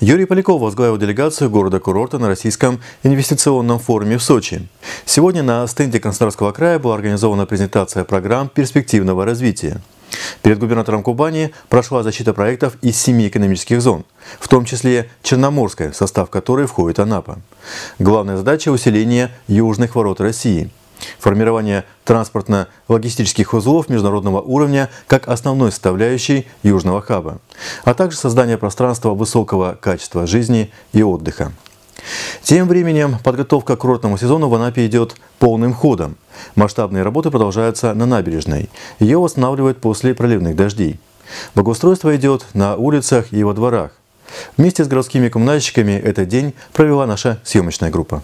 Юрий Поляков возглавил делегацию города-курорта на Российском инвестиционном форуме в Сочи. Сегодня на стенде Краснодарского края была организована презентация программ перспективного развития. Перед губернатором Кубани прошла защита проектов из семи экономических зон, в том числе Черноморская, в состав которой входит Анапа. Главная задача – усиление южных ворот России – Формирование транспортно-логистических узлов международного уровня как основной составляющей Южного хаба, а также создание пространства высокого качества жизни и отдыха. Тем временем подготовка к ротному сезону в Анапе идет полным ходом. Масштабные работы продолжаются на набережной. Ее восстанавливают после проливных дождей. Благоустройство идет на улицах и во дворах. Вместе с городскими коммунальщиками этот день провела наша съемочная группа.